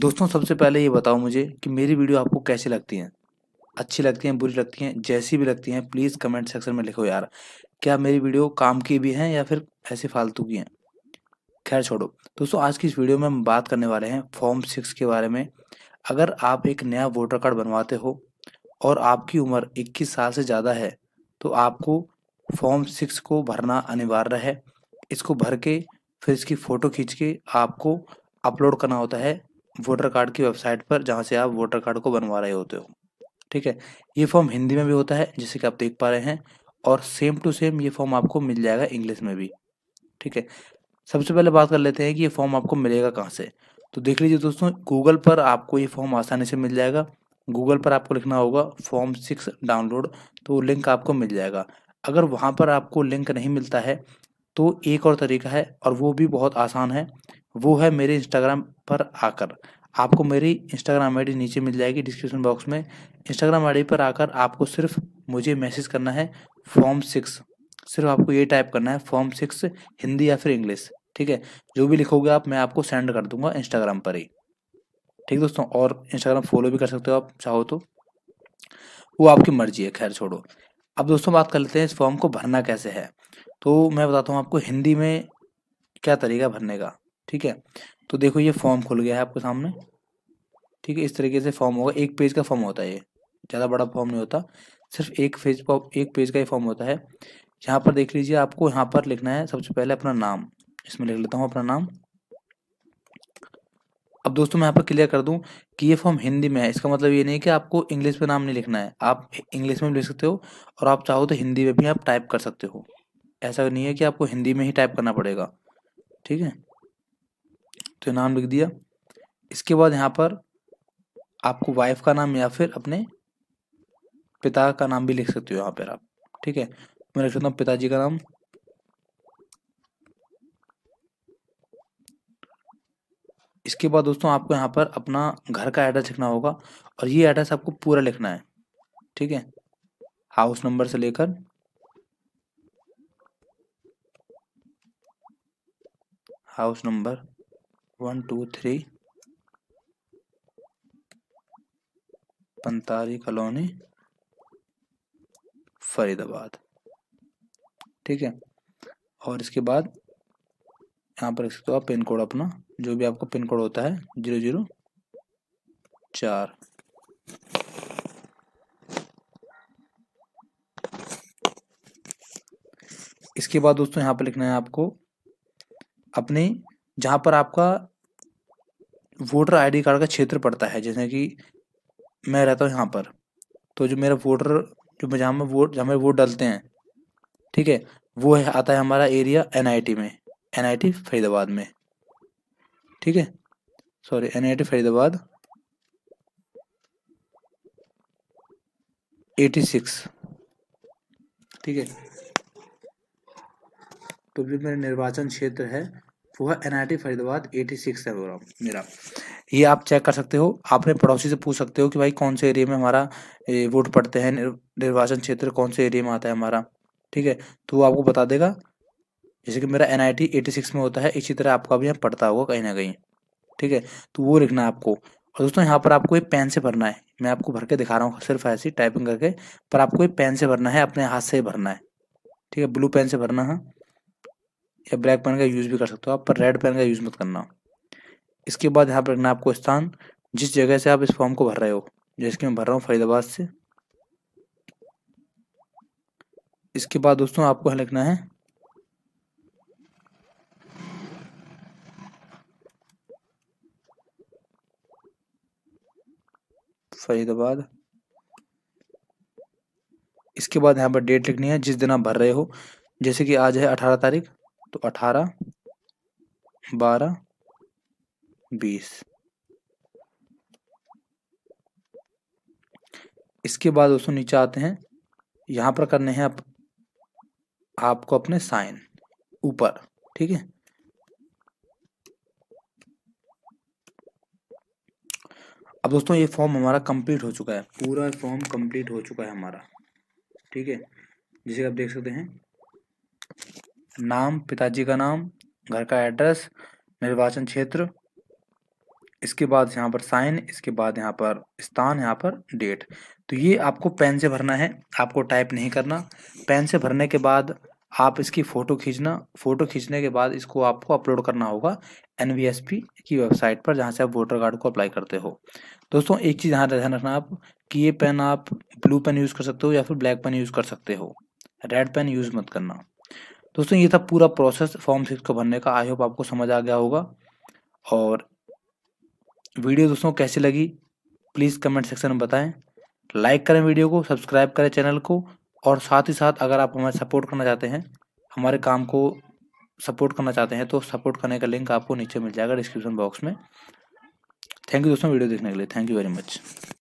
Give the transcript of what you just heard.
दोस्तों सबसे पहले ये बताओ मुझे कि मेरी वीडियो आपको कैसी लगती हैं अच्छी लगती हैं बुरी लगती हैं जैसी भी लगती हैं प्लीज़ कमेंट सेक्शन में लिखो यार क्या मेरी वीडियो काम की भी हैं या फिर ऐसे फालतू की हैं खैर छोड़ो दोस्तों आज की इस वीडियो में हम बात करने वाले हैं फॉर्म सिक्स के बारे में अगर आप एक नया वोटर कार्ड बनवाते हो और आपकी उम्र इक्कीस साल से ज़्यादा है तो आपको फॉर्म सिक्स को भरना अनिवार्य है इसको भर के फिर इसकी फ़ोटो खींच के आपको अपलोड करना होता है वोटर कार्ड की वेबसाइट पर जहाँ से आप वोटर कार्ड को बनवा रहे होते हो ठीक है ये फॉर्म हिंदी में भी होता है जैसे कि आप देख पा रहे हैं और सेम टू सेम ये फॉर्म आपको मिल जाएगा इंग्लिश में भी ठीक है सबसे पहले बात कर लेते हैं कि ये फॉर्म आपको मिलेगा कहाँ से तो देख लीजिए दोस्तों गूगल पर आपको ये फॉर्म आसानी से मिल जाएगा गूगल पर आपको लिखना होगा फॉर्म सिक्स डाउनलोड तो लिंक आपको मिल जाएगा अगर वहाँ पर आपको लिंक नहीं मिलता है तो एक और तरीका है और वो भी बहुत आसान है वो है मेरे इंस्टाग्राम पर आकर आपको मेरी इंस्टाग्राम आईडी नीचे मिल जाएगी डिस्क्रिप्शन बॉक्स में इंस्टाग्राम आईडी पर आकर आपको सिर्फ मुझे मैसेज करना है फॉर्म सिक्स सिर्फ आपको ये टाइप करना है फॉर्म सिक्स हिंदी या फिर इंग्लिश ठीक है जो भी लिखोगे आप मैं आपको सेंड कर दूंगा इंस्टाग्राम पर ही ठीक दोस्तों और इंस्टाग्राम फॉलो भी कर सकते हो आप चाहो तो वो आपकी मर्जी है खैर छोड़ो अब दोस्तों बात कर लेते हैं इस फॉर्म को भरना कैसे है तो मैं बताता हूँ आपको हिंदी में क्या तरीका भरने का ठीक है तो देखो ये फॉर्म खुल गया है आपके सामने ठीक है इस तरीके से फॉर्म होगा एक पेज का फॉर्म होता है ये ज़्यादा बड़ा फॉर्म नहीं होता सिर्फ एक पेज का एक पेज का ही फॉर्म होता है यहाँ पर देख लीजिए आपको यहाँ पर लिखना है सबसे पहले अपना नाम इसमें लिख लेता हूँ अपना नाम अब दोस्तों मैं यहाँ पर क्लियर कर दूं कि ये फॉर्म हिंदी में है इसका मतलब ये नहीं कि आपको इंग्लिश में नाम नहीं लिखना है आप इंग्लिश में भी लिख सकते हो और आप चाहो तो हिंदी में भी आप टाइप कर सकते हो ऐसा नहीं है कि आपको हिंदी में ही टाइप करना पड़ेगा ठीक है तो नाम लिख दिया इसके बाद यहाँ पर आपको वाइफ का नाम या फिर अपने पिता का नाम भी लिख सकते हो यहाँ पर आप ठीक है मैं लिख सकता हूँ पिताजी का नाम इसके बाद दोस्तों आपको यहाँ पर अपना घर का एड्रेस लिखना होगा और ये एड्रेस आपको पूरा लिखना है ठीक है हाउस नंबर से लेकर house number one two three Pantari colony Faridabad ठीक है और इसके बाद यहाँ पर तो आप पिन कोड अपना जो भी आपका पिन कोड होता है जीरो जीरो चार इसके बाद दोस्तों यहाँ पर लिखना है आपको अपने जहाँ पर आपका वोटर आईडी कार्ड का क्षेत्र पड़ता है जैसे कि मैं रहता हूँ यहाँ पर तो जो मेरा वोटर जो जहाँ में वोट जहाँ में वोट डालते हैं ठीक है वो है आता है हमारा एरिया एनआईटी में एनआईटी फरीदाबाद में ठीक है सॉरी एनआईटी फरीदाबाद 86 ठीक है तो भी मेरा निर्वाचन क्षेत्र है वो है एन फरीदाबाद एटी सिक्स है मेरा ये आप चेक कर सकते हो आपने पड़ोसी से पूछ सकते हो कि भाई कौन से एरिया में हमारा वोट पड़ते हैं निर्वाचन क्षेत्र कौन से एरिया में आता है हमारा ठीक है तो वो आपको बता देगा जैसे कि मेरा N I T eighty six में होता है इसी तरह आपका भी यहाँ पड़ता होगा कहीं ना कहीं ठीक है तो वो लिखना है आपको और दोस्तों यहाँ पर आपको एक पेन से भरना है मैं आपको भर के दिखा रहा हूँ सिर्फ ऐसी टाइपिंग करके पर आपको एक पेन से भरना है अपने हाथ से भरना है ठीक है ब्लू पेन से भरना है या ब्लैक पेन का यूज़ भी कर सकते हो आप पर रेड पेन का यूज़ मत करना इसके बाद यहाँ पर रखना आपको स्थान जिस जगह से आप इस फॉर्म को भर रहे हो जैसे कि मैं भर रहा हूँ फरीदाबाद से इसके बाद दोस्तों आपको यहाँ लिखना है फरीदाबाद इसके बाद यहाँ पर डेट लिखनी है जिस दिन आप भर रहे हो जैसे कि आज है अठारह तारीख तो अठारह बारह बीस इसके बाद दोस्तों नीचे आते हैं यहां पर करने हैं आप आपको अपने साइन ऊपर ठीक है अब दोस्तों ये फॉर्म हमारा कंप्लीट हो चुका है पूरा फॉर्म कंप्लीट हो चुका है हमारा ठीक है जिसे आप देख सकते हैं नाम पिताजी का नाम घर का एड्रेस निर्वाचन क्षेत्र इसके बाद यहाँ पर साइन इसके बाद यहाँ पर स्थान यहाँ पर डेट तो ये आपको पेन से भरना है आपको टाइप नहीं करना पेन से भरने के बाद आप इसकी फ़ोटो खींचना फ़ोटो खींचने के बाद इसको आपको अपलोड करना होगा एन की वेबसाइट पर जहाँ से आप वोटर कार्ड को अप्लाई करते हो दोस्तों एक चीज़ यहाँ ध्यान रखना आप कि ये पेन आप ब्लू पेन यूज़ कर सकते हो या फिर ब्लैक पेन यूज़ कर सकते हो रेड पेन यूज़ मत करना दोस्तों ये था पूरा प्रोसेस फॉर्म सिक्स को भरने का आई होप आपको समझ आ गया होगा और वीडियो दोस्तों कैसी लगी प्लीज़ कमेंट सेक्शन में बताएं लाइक करें वीडियो को सब्सक्राइब करें चैनल को और साथ ही साथ अगर आप हमें सपोर्ट करना चाहते हैं हमारे काम को सपोर्ट करना चाहते हैं तो सपोर्ट करने का लिंक आपको नीचे मिल जाएगा डिस्क्रिप्शन बॉक्स में थैंक यू दोस्तों वीडियो देखने के लिए थैंक यू वेरी मच